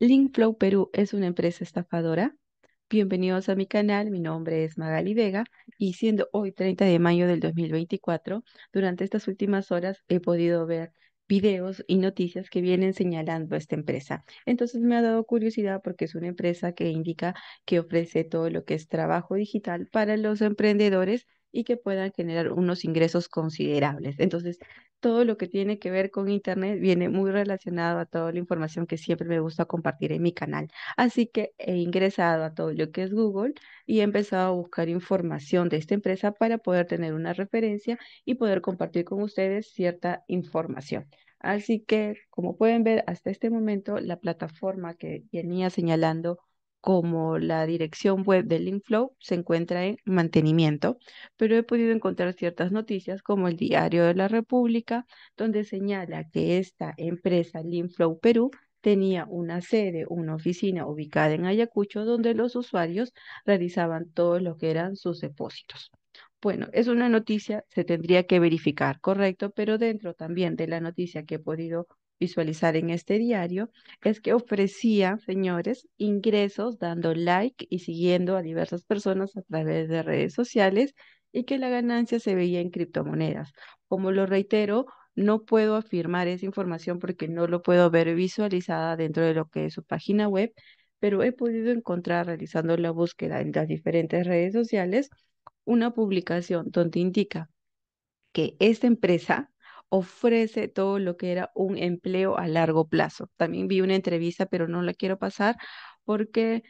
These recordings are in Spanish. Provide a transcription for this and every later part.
Linkflow Perú es una empresa estafadora. Bienvenidos a mi canal, mi nombre es Magali Vega y siendo hoy 30 de mayo del 2024, durante estas últimas horas he podido ver videos y noticias que vienen señalando esta empresa. Entonces me ha dado curiosidad porque es una empresa que indica que ofrece todo lo que es trabajo digital para los emprendedores y que puedan generar unos ingresos considerables. Entonces, todo lo que tiene que ver con Internet viene muy relacionado a toda la información que siempre me gusta compartir en mi canal. Así que he ingresado a todo lo que es Google y he empezado a buscar información de esta empresa para poder tener una referencia y poder compartir con ustedes cierta información. Así que, como pueden ver, hasta este momento la plataforma que venía señalando como la dirección web de Linkflow se encuentra en mantenimiento, pero he podido encontrar ciertas noticias como el Diario de la República, donde señala que esta empresa Linkflow Perú tenía una sede, una oficina ubicada en Ayacucho, donde los usuarios realizaban todo lo que eran sus depósitos. Bueno, es una noticia, se tendría que verificar, correcto, pero dentro también de la noticia que he podido visualizar en este diario es que ofrecía, señores, ingresos dando like y siguiendo a diversas personas a través de redes sociales y que la ganancia se veía en criptomonedas. Como lo reitero, no puedo afirmar esa información porque no lo puedo ver visualizada dentro de lo que es su página web, pero he podido encontrar realizando la búsqueda en las diferentes redes sociales una publicación donde indica que esta empresa ofrece todo lo que era un empleo a largo plazo. También vi una entrevista, pero no la quiero pasar porque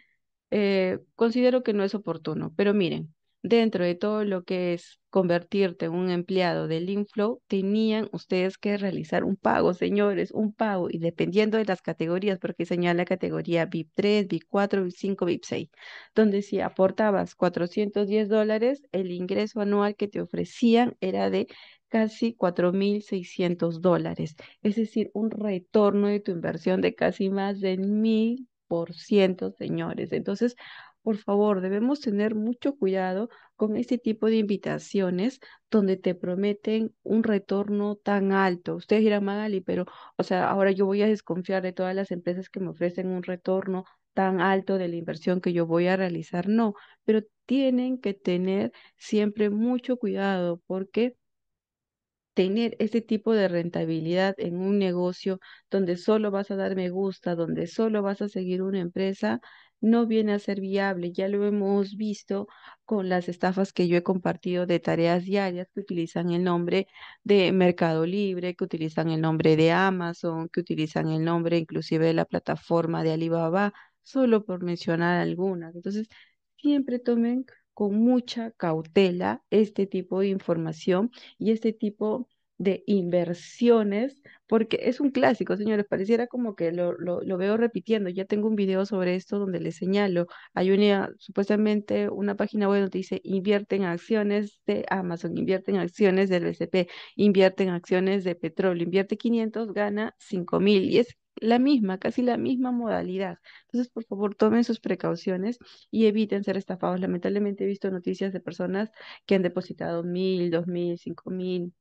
eh, considero que no es oportuno. Pero miren, dentro de todo lo que es convertirte en un empleado del inflow tenían ustedes que realizar un pago, señores, un pago, y dependiendo de las categorías, porque señala la categoría VIP 3, VIP 4, VIP 5, VIP 6, donde si aportabas 410 dólares, el ingreso anual que te ofrecían era de casi 4.600 dólares, es decir, un retorno de tu inversión de casi más de 1.000% por ciento, señores. Entonces, por favor, debemos tener mucho cuidado con este tipo de invitaciones donde te prometen un retorno tan alto. Ustedes dirán, Magali, pero, o sea, ahora yo voy a desconfiar de todas las empresas que me ofrecen un retorno tan alto de la inversión que yo voy a realizar. No, pero tienen que tener siempre mucho cuidado porque tener este tipo de rentabilidad en un negocio donde solo vas a dar me gusta, donde solo vas a seguir una empresa, no viene a ser viable. Ya lo hemos visto con las estafas que yo he compartido de tareas diarias que utilizan el nombre de Mercado Libre, que utilizan el nombre de Amazon, que utilizan el nombre inclusive de la plataforma de Alibaba, solo por mencionar algunas. Entonces, siempre tomen con mucha cautela este tipo de información y este tipo de inversiones, porque es un clásico, señores, pareciera como que lo, lo, veo repitiendo, ya tengo un video sobre esto donde les señalo, hay una, supuestamente una página web donde dice invierte en acciones de Amazon, invierte en acciones del BCP, invierte en acciones de petróleo, invierte 500, gana 5000, y es la misma, casi la misma modalidad. Entonces, por favor, tomen sus precauciones y eviten ser estafados. Lamentablemente he visto noticias de personas que han depositado mil, dos mil, cinco mil,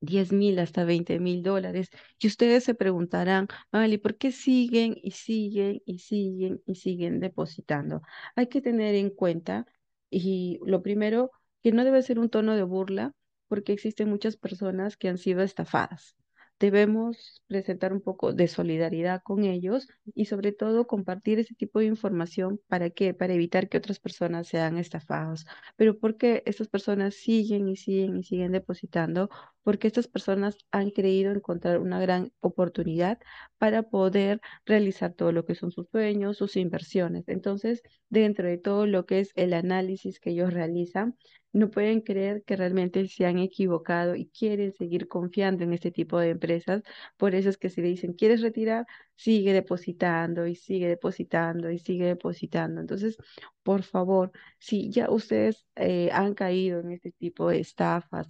10 mil hasta 20 mil dólares. Y ustedes se preguntarán, y por qué siguen y siguen y siguen y siguen depositando? Hay que tener en cuenta, y lo primero, que no debe ser un tono de burla, porque existen muchas personas que han sido estafadas. Debemos presentar un poco de solidaridad con ellos y sobre todo compartir ese tipo de información para que para evitar que otras personas sean estafadas Pero porque estas personas siguen y siguen y siguen depositando porque estas personas han creído encontrar una gran oportunidad para poder realizar todo lo que son sus sueños, sus inversiones. Entonces, dentro de todo lo que es el análisis que ellos realizan, no pueden creer que realmente se han equivocado y quieren seguir confiando en este tipo de empresas. Por eso es que si le dicen, ¿quieres retirar? Sigue depositando y sigue depositando y sigue depositando. Entonces, por favor, si ya ustedes eh, han caído en este tipo de estafas,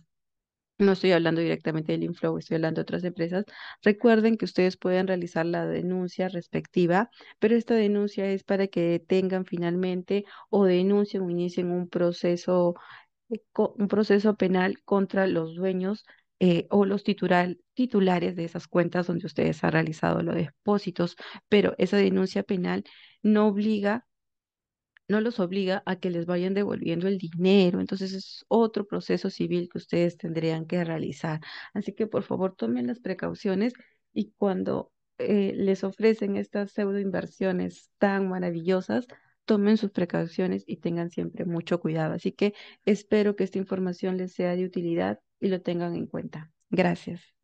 no estoy hablando directamente del Inflow, estoy hablando de otras empresas, recuerden que ustedes pueden realizar la denuncia respectiva, pero esta denuncia es para que detengan finalmente o denuncien o inicien un proceso, eh, un proceso penal contra los dueños eh, o los titulares de esas cuentas donde ustedes han realizado los depósitos, pero esa denuncia penal no obliga no los obliga a que les vayan devolviendo el dinero. Entonces es otro proceso civil que ustedes tendrían que realizar. Así que por favor tomen las precauciones y cuando eh, les ofrecen estas pseudo inversiones tan maravillosas, tomen sus precauciones y tengan siempre mucho cuidado. Así que espero que esta información les sea de utilidad y lo tengan en cuenta. Gracias.